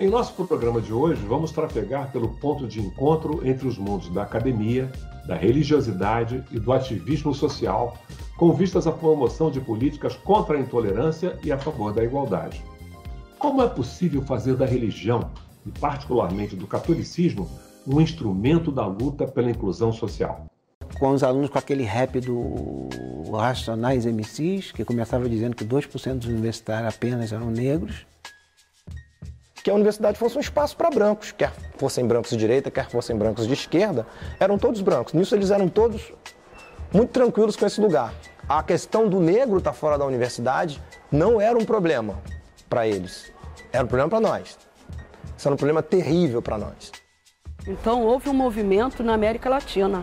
Em nosso programa de hoje, vamos trafegar pelo ponto de encontro entre os mundos da academia, da religiosidade e do ativismo social, com vistas à promoção de políticas contra a intolerância e a favor da igualdade. Como é possível fazer da religião, e particularmente do catolicismo, um instrumento da luta pela inclusão social? com os alunos com aquele rap do Racionais MCs, que começava dizendo que 2% dos universitários apenas eram negros que a universidade fosse um espaço para brancos, quer fossem brancos de direita, quer fossem brancos de esquerda, eram todos brancos. Nisso eles eram todos muito tranquilos com esse lugar. A questão do negro estar tá fora da universidade não era um problema para eles, era um problema para nós. Isso era um problema terrível para nós. Então houve um movimento na América Latina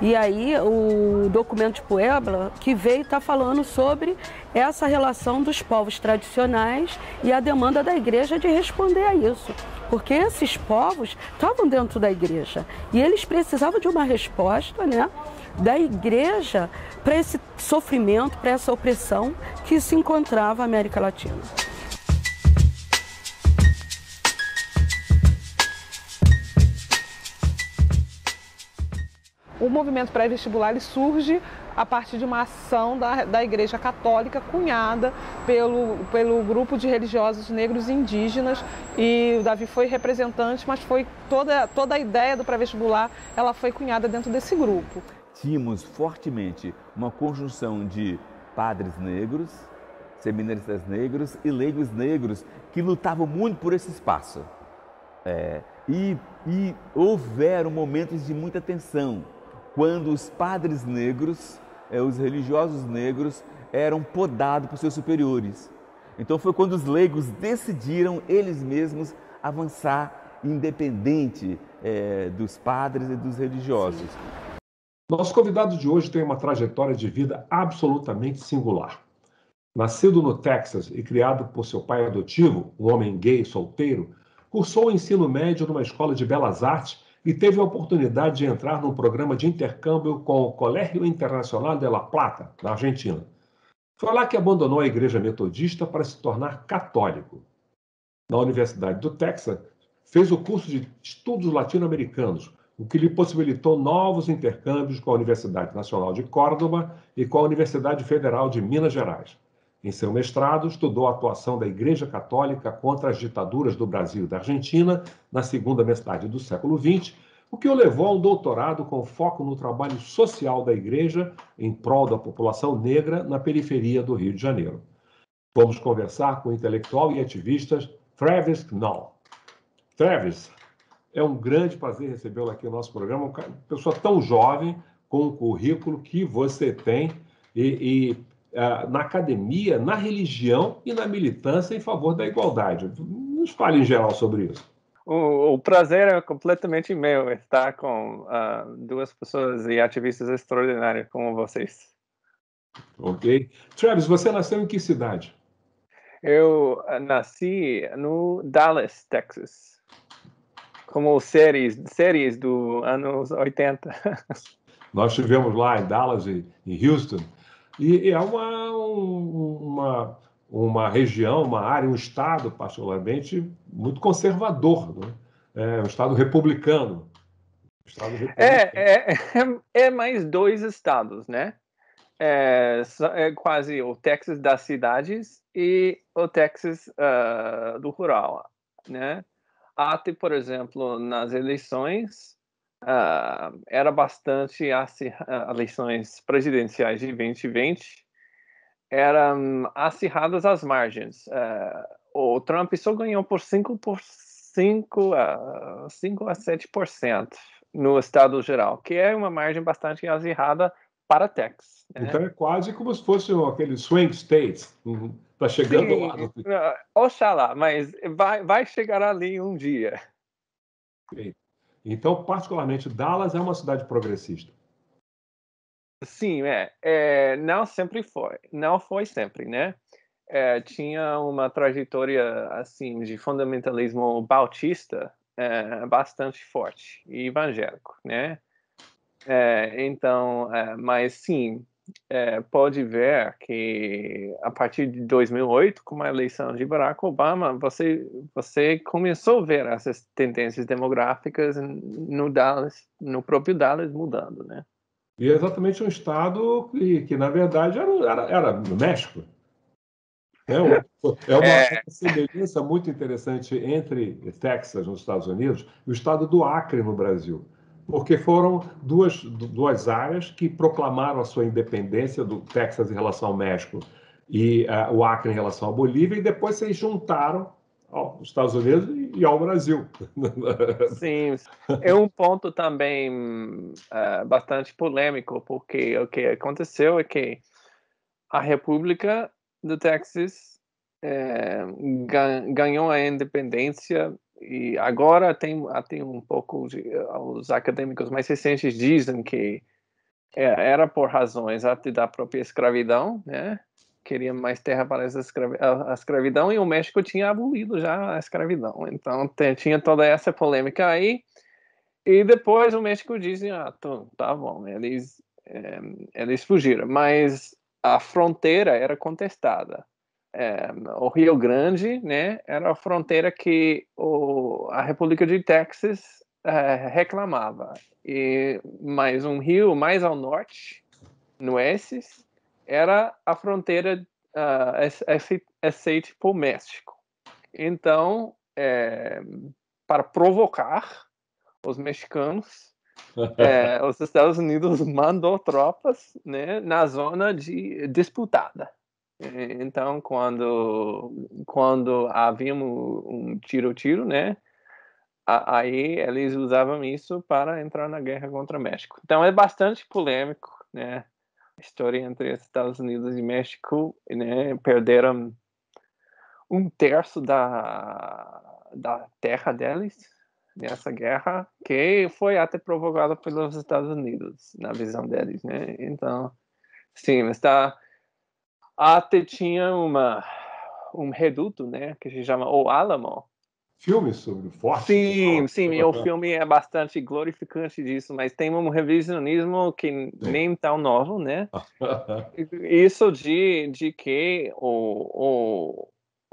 e aí o documento de Puebla que veio está falando sobre essa relação dos povos tradicionais e a demanda da igreja de responder a isso. Porque esses povos estavam dentro da igreja e eles precisavam de uma resposta né, da igreja para esse sofrimento, para essa opressão que se encontrava a América Latina. o movimento pré-vestibular surge a partir de uma ação da, da Igreja Católica cunhada pelo, pelo grupo de religiosos negros e indígenas e o Davi foi representante, mas foi toda, toda a ideia do pré-vestibular ela foi cunhada dentro desse grupo. Tínhamos fortemente uma conjunção de padres negros, seminaristas negros e leigos negros que lutavam muito por esse espaço. É, e, e houveram momentos de muita tensão quando os padres negros, eh, os religiosos negros, eram podados por seus superiores. Então foi quando os leigos decidiram eles mesmos avançar independente eh, dos padres e dos religiosos. Nosso convidado de hoje tem uma trajetória de vida absolutamente singular. Nascido no Texas e criado por seu pai adotivo, um homem gay solteiro, cursou o ensino médio numa escola de belas artes e teve a oportunidade de entrar num programa de intercâmbio com o Colégio Internacional de La Plata, na Argentina. Foi lá que abandonou a igreja metodista para se tornar católico. Na Universidade do Texas, fez o curso de Estudos Latino-Americanos, o que lhe possibilitou novos intercâmbios com a Universidade Nacional de Córdoba e com a Universidade Federal de Minas Gerais. Em seu mestrado, estudou a atuação da Igreja Católica contra as ditaduras do Brasil e da Argentina na segunda metade do século XX, o que o levou a um doutorado com foco no trabalho social da Igreja em prol da população negra na periferia do Rio de Janeiro. Vamos conversar com o intelectual e ativista Travis Knoll. Travis, é um grande prazer recebê-lo aqui no nosso programa, uma pessoa tão jovem, com o currículo que você tem e, e é, na academia, na religião e na militância em favor da igualdade. Nos fale em geral sobre isso. O, o prazer é completamente meu estar com uh, duas pessoas e ativistas extraordinários como vocês. Ok. Travis, você nasceu em que cidade? Eu ah, nasci no Dallas, Texas. Como séries, séries do anos 80. Nós estivemos lá em Dallas e em Houston e é uma, uma, uma região, uma área, um Estado, particularmente, muito conservador, né? é um Estado republicano. estado é, republicano. É, é, é, mais dois estados, né? É, é quase o Texas das cidades e o Texas uh, do rural, né? Até, por exemplo, nas eleições, uh, era bastante as ah, eleições presidenciais de 2020 eram acirradas às margens. Uh, o Trump só ganhou por 5, por 5, a, 5 a 7% no estado geral, que é uma margem bastante acirrada para Texas. Né? Então é quase como se fosse aquele swing state. Uhum. Tá chegando Sim, lá. Oxalá, mas vai, vai chegar ali um dia. Sim. Então, particularmente, Dallas é uma cidade progressista. Sim, é. é não sempre foi. Não foi sempre, né? É, tinha uma trajetória assim de fundamentalismo bautista é, bastante forte e evangélico, né? É, então, é, mas sim, é, pode ver que a partir de 2008, com a eleição de Barack Obama, você você começou a ver essas tendências demográficas no Dallas, no próprio Dallas mudando, né? E é exatamente um estado que, que na verdade era, era, era México. É uma, é uma é. semelhança muito interessante entre Texas, nos Estados Unidos, e o estado do Acre, no Brasil porque foram duas, duas áreas que proclamaram a sua independência do Texas em relação ao México e uh, o Acre em relação à Bolívia, e depois se juntaram aos Estados Unidos e ao Brasil. Sim, é um ponto também uh, bastante polêmico, porque o que aconteceu é que a República do Texas é, ganhou a independência e agora tem, ah, tem um pouco de, ah, os acadêmicos mais recentes dizem que é, era por razões da própria escravidão, né? Queriam mais terra para a escravidão e o México tinha abolido já a escravidão. Então tinha toda essa polêmica aí. E depois o México dizem, ah, tá bom, eles, é, eles fugiram. Mas a fronteira era contestada é, o Rio Grande, né, era a fronteira que o, a República de Texas é, reclamava. E mais um rio mais ao norte, no Esses, era a fronteira uh, aceite por México. Então, é, para provocar os mexicanos, é, os Estados Unidos mandou tropas né, na zona de, disputada. Eh, então, quando, quando havia um tiro-tiro, né? Aí eles usavam isso para entrar na guerra contra o México. Então é bastante polêmico, né? A história entre Estados Unidos e México, né? Perderam um terço da, da terra deles nessa guerra, que foi até provocada pelos Estados Unidos, na visão deles, né? Então, sim, está até tinha uma, um reduto, né, que se chama O Alamo. Filme sobre o forte. Sim, sim, o filme é bastante glorificante disso, mas tem um revisionismo que sim. nem tão novo, né? Isso de, de que o, o,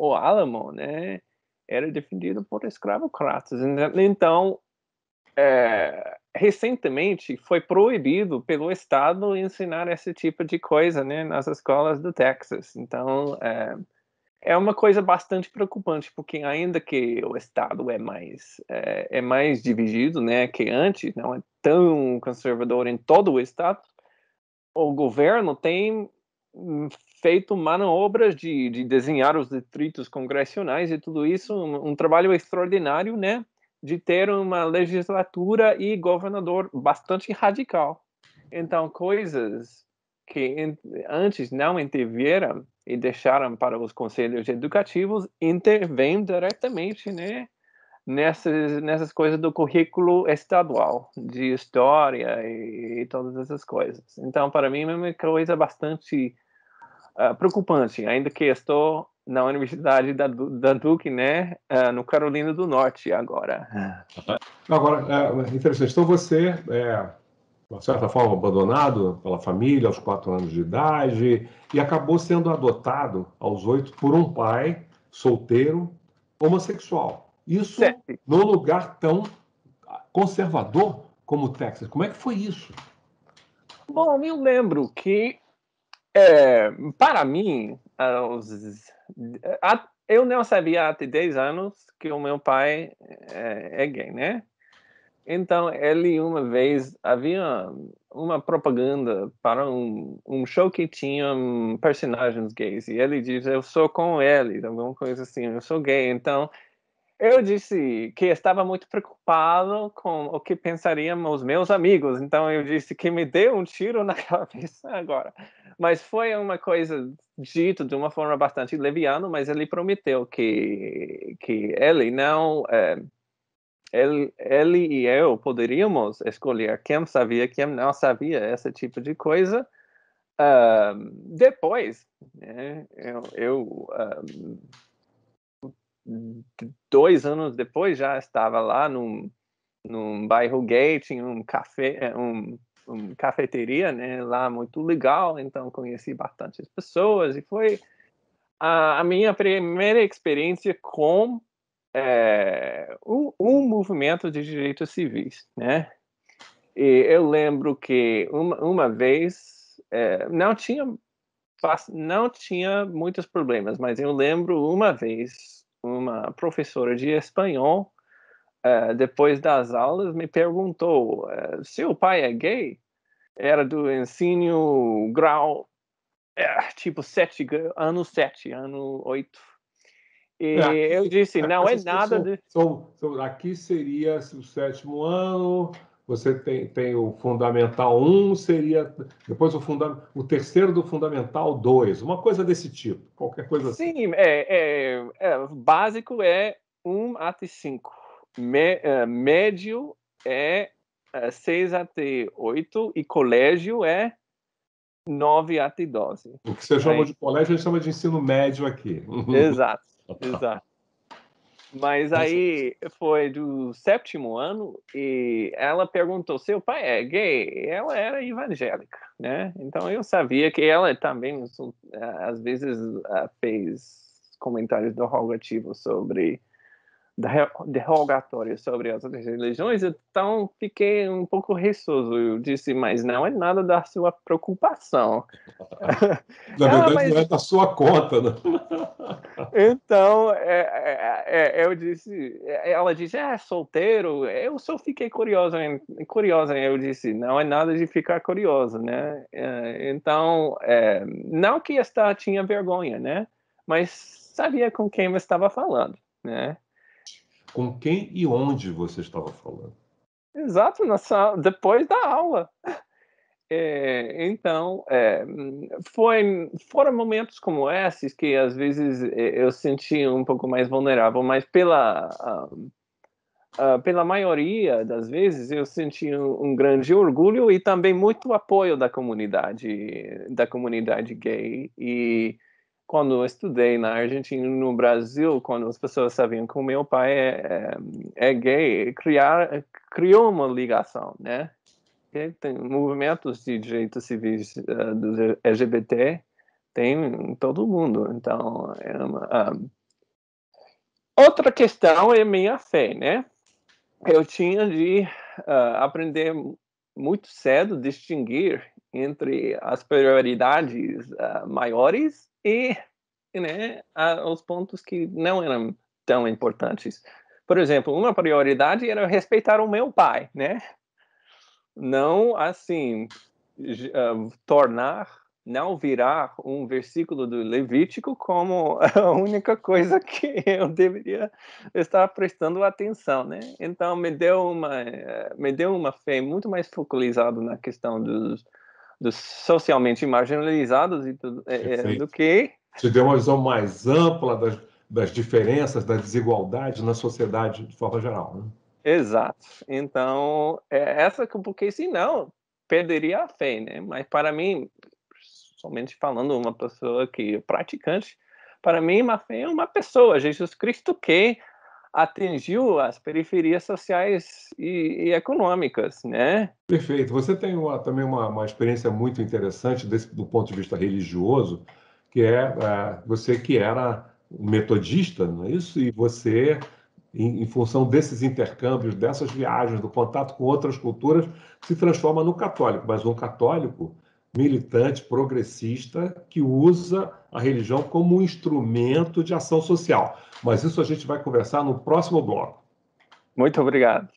o Alamo, né, era defendido por escravocratas. Então, é, recentemente foi proibido pelo estado ensinar esse tipo de coisa né, nas escolas do Texas. Então é, é uma coisa bastante preocupante, porque ainda que o estado é mais é, é mais dividido, né, que antes não é tão conservador em todo o estado, o governo tem hum, feito manobras de, de desenhar os distritos congressionais e tudo isso, um, um trabalho extraordinário, né, de ter uma legislatura e governador bastante radical. Então, coisas que antes não intervieram e deixaram para os conselhos educativos intervêm diretamente, né? Nessas, nessas coisas do currículo estadual, de história e, e todas essas coisas. Então, para mim, é uma coisa bastante uh, preocupante, ainda que estou na Universidade da, da Duke, né, uh, no Carolina do Norte agora. É. Agora, é interessante, então você é, de certa forma, abandonado pela família aos quatro anos de idade e acabou sendo adotado aos oito por um pai solteiro homossexual. Isso Sete. num lugar tão conservador como o Texas. Como é que foi isso? Bom, eu lembro que, é, para mim, aos, ah, a, eu não sabia até 10 anos que o meu pai é, é gay, né? Então, ele uma vez havia uma propaganda para um, um show que tinha hum, personagens gays e ele diz: Eu sou com ele, alguma coisa assim, eu sou gay. Então, eu disse que estava muito preocupado com o que pensariam os meus amigos. Então, eu disse que me deu um tiro na cabeça agora. Mas foi uma coisa dito de uma forma bastante leviana, mas ele prometeu que, que ele não. É, ele, ele e eu poderíamos escolher quem sabia, quem não sabia, esse tipo de coisa. Uh, depois, né, eu, eu um, dois anos depois já estava lá num, num bairro gay, tinha um café, é, um uma cafeteria né, lá muito legal, então conheci bastante pessoas e foi a, a minha primeira experiência com é, um, um movimento de direitos civis, né? E eu lembro que uma, uma vez é, não tinha não tinha muitos problemas, mas eu lembro uma vez uma professora de espanhol uh, depois das aulas, me perguntou uh, se o pai é gay. Era do ensino grau, é, tipo sete, ano 7, ano 8. E aqui, eu disse, não é nada... De... São, são, aqui seria o sétimo ano, você tem, tem o fundamental 1, um seria depois o, funda o terceiro do fundamental 2, uma coisa desse tipo, qualquer coisa Sim, assim. Sim, é, é, é, básico é 1 um até 5. Me, uh, é, médio é uh, 6 até 8 e colégio é 9 até 12. O que você chama de colégio, a gente chama de ensino médio aqui. Exato, tá. exato. Mas tá aí foi do sétimo ano e ela perguntou: seu pai é gay? ela era evangélica, né? Então eu sabia que ela também, às vezes, fez comentários derogativos sobre derrogatório sobre as outras religiões, então fiquei um pouco receoso. Eu disse, mas não é nada da sua preocupação. Na ah, verdade, ah, mas... não é da sua conta, né? então, é, é, é, eu disse, é, ela disse, ah, é solteiro. Eu só fiquei curiosa, curiosa. Eu disse, não é nada de ficar curiosa, né? É, então, é, não que esta tinha vergonha, né? Mas sabia com quem eu estava falando, né? com quem e onde você estava falando. Exato, depois da aula. É, então, é, foi, foram momentos como esses que às vezes é, eu senti um pouco mais vulnerável, mas pela, pela maioria das vezes eu senti um, um, grande orgulho e também muito apoio da comunidade, da comunidade gay. E quando eu estudei na Argentina no Brasil, quando as pessoas sabiam que o meu pai é, é, é gay, criar, criou uma ligação, né? E tem movimentos de direitos civis uh, eh, dos LGBT, tem todo mundo. Então, é uma, um... Ah, outra questão é minha fé, né? Eu tinha de uh, aprender muito cedo distinguir entre as prioridades uh, maiores e né, os pontos que não eram tão importantes. Por exemplo, uma prioridade era respeitar o meu pai, né? Não assim uh, tornar, não virar um versículo do Levítico como a única coisa que eu deveria estar prestando atenção, né? Então me deu uma eh, me deu uma fé muito mais focalizada na questão dos dos socialmente marginalizados e tudo, é, é do que. Te deu uma visão mais ampla das, das diferenças, da desigualdade na sociedade de forma geral. Né? Exato. Então, é essa que, porque senão perderia a fé, né? Mas para mim, somente falando uma pessoa que é praticante, para mim, uma fé é uma pessoa, Jesus Cristo que atingiu as periferias sociais e, e econômicas, né? Perfeito. Você tem uma, também uma, uma experiência muito interessante desse, do ponto de vista religioso, que é, é você que era metodista, não é isso? E você em, em, função desses intercâmbios, dessas viagens, do contato com outras culturas, se transforma no católico. Mas um católico militante progressista que usa a religião como um instrumento de ação social. Mas isso a gente vai conversar no próximo bloco. Muito obrigado.